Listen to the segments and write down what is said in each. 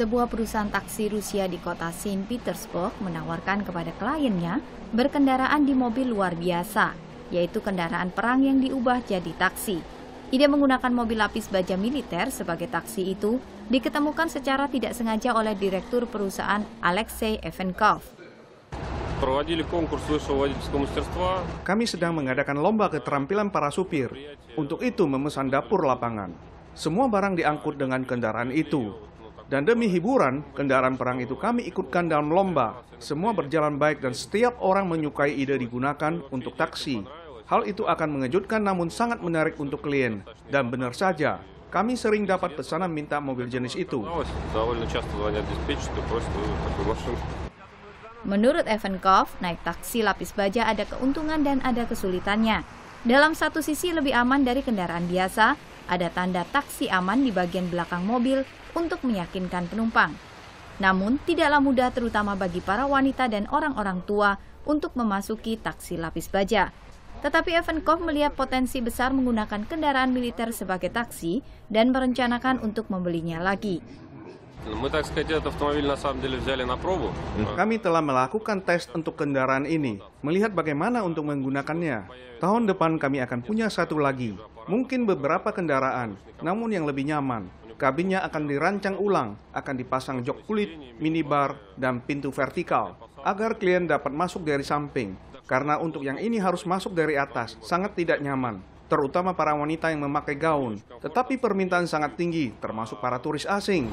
sebuah perusahaan taksi Rusia di kota Saint Petersburg menawarkan kepada kliennya berkendaraan di mobil luar biasa, yaitu kendaraan perang yang diubah jadi taksi. Ide menggunakan mobil lapis baja militer sebagai taksi itu diketemukan secara tidak sengaja oleh direktur perusahaan Alexei Evenkov. Kami sedang mengadakan lomba keterampilan para supir. Untuk itu memesan dapur lapangan. Semua barang diangkut dengan kendaraan itu. Dan demi hiburan, kendaraan perang itu kami ikutkan dalam lomba. Semua berjalan baik dan setiap orang menyukai ide digunakan untuk taksi. Hal itu akan mengejutkan namun sangat menarik untuk klien. Dan benar saja, kami sering dapat pesanan minta mobil jenis itu. Menurut Evankov, naik taksi lapis baja ada keuntungan dan ada kesulitannya. Dalam satu sisi lebih aman dari kendaraan biasa, ada tanda taksi aman di bagian belakang mobil untuk meyakinkan penumpang. Namun, tidaklah mudah terutama bagi para wanita dan orang-orang tua untuk memasuki taksi lapis baja. Tetapi Evenkov melihat potensi besar menggunakan kendaraan militer sebagai taksi dan merencanakan untuk membelinya lagi. Kami telah melakukan tes untuk kendaraan ini, melihat bagaimana untuk menggunakannya. Tahun depan kami akan punya satu lagi, mungkin beberapa kendaraan, namun yang lebih nyaman. Kabinnya akan dirancang ulang, akan dipasang jok kulit, minibar, dan pintu vertikal, agar klien dapat masuk dari samping. Karena untuk yang ini harus masuk dari atas, sangat tidak nyaman terutama para wanita yang memakai gaun. Tetapi permintaan sangat tinggi, termasuk para turis asing.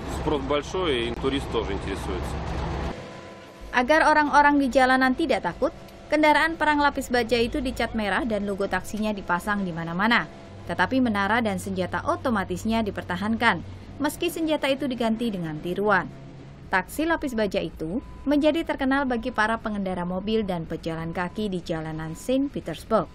Agar orang-orang di jalanan tidak takut, kendaraan perang lapis baja itu dicat merah dan logo taksinya dipasang di mana-mana. Tetapi menara dan senjata otomatisnya dipertahankan, meski senjata itu diganti dengan tiruan. Taksi lapis baja itu menjadi terkenal bagi para pengendara mobil dan pejalan kaki di jalanan St. Petersburg.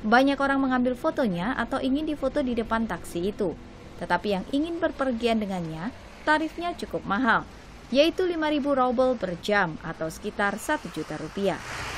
Banyak orang mengambil fotonya atau ingin difoto di depan taksi itu. Tetapi yang ingin berpergian dengannya, tarifnya cukup mahal, yaitu 5.000 rubel per jam atau sekitar 1 juta rupiah.